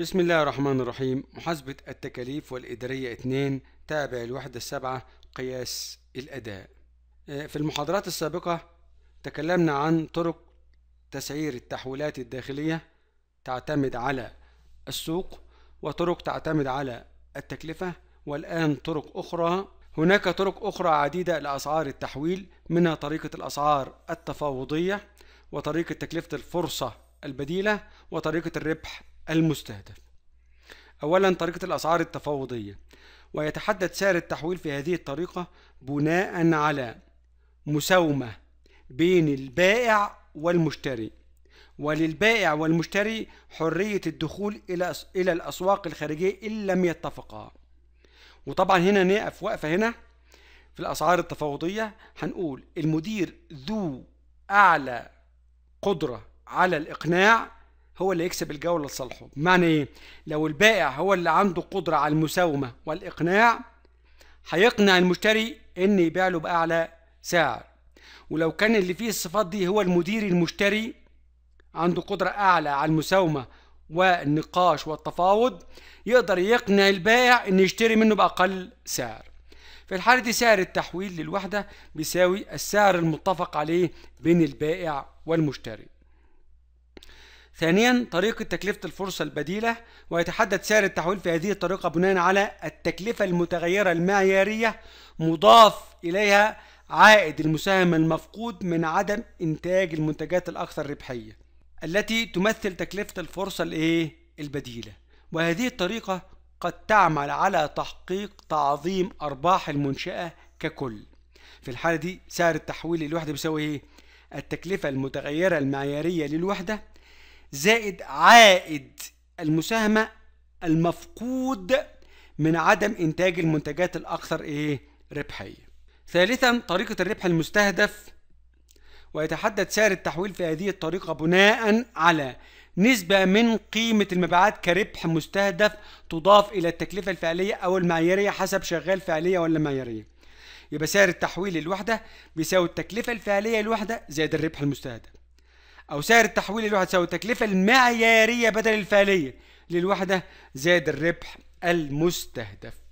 بسم الله الرحمن الرحيم محاسبة التكاليف والإدارية 2 تابع الوحدة السابعة قياس الأداء آه، في المحاضرات السابقة تكلمنا عن طرق تسعير التحويلات الداخلية تعتمد على السوق وطرق تعتمد على التكلفة والآن طرق أخرى هناك طرق أخرى عديدة لأسعار التحويل منها طريقة الأسعار التفاوضية وطريقة تكلفة الفرصة البديلة وطريقة الربح المستهدف أولا طريقة الأسعار التفاوضية ويتحدد سعر التحويل في هذه الطريقة بناء على مساومة بين البائع والمشتري وللبائع والمشتري حرية الدخول إلى إلى الأسواق الخارجية إن لم يتفقا وطبعا هنا نقف وقفة هنا في الأسعار التفاوضية هنقول المدير ذو أعلى قدرة على الإقناع هو اللي يكسب الجولة لصالحه بمعنى إيه؟ لو البائع هو اللي عنده قدرة على المساومة والإقناع هيقنع المشتري إن يبيع له بأعلى سعر ولو كان اللي فيه الصفات دي هو المدير المشتري عنده قدرة أعلى على المساومة والنقاش والتفاوض يقدر يقنع البائع إن يشتري منه بأقل سعر في الحالة دي سعر التحويل للوحدة بيساوي السعر المتفق عليه بين البائع والمشتري ثانيا طريقة تكلفة الفرصة البديلة ويتحدد سعر التحويل في هذه الطريقة بناء على التكلفة المتغيرة المعيارية مضاف إليها عائد المساهم المفقود من عدم إنتاج المنتجات الأكثر ربحية التي تمثل تكلفة الفرصة الإيه؟ البديلة وهذه الطريقة قد تعمل على تحقيق تعظيم أرباح المنشأة ككل في الحالة دي سعر التحويل للوحدة بيساوي إيه؟ التكلفة المتغيرة المعيارية للوحدة زائد عائد المساهمة المفقود من عدم إنتاج المنتجات الأكثر إيه ربحية. ثالثا طريقة الربح المستهدف ويتحدد سعر التحويل في هذه الطريقة بناء على نسبة من قيمة المبيعات كربح مستهدف تضاف إلى التكلفة الفعلية أو المعيارية حسب شغال فعلية ولا معيارية. يبقى سعر التحويل الوحدة بيساوي التكلفة الفعلية الوحدة زائد الربح المستهدف. او سعر التحويل للوحده تساوي التكلفه المعياريه بدل الفعليه للوحده زائد الربح المستهدف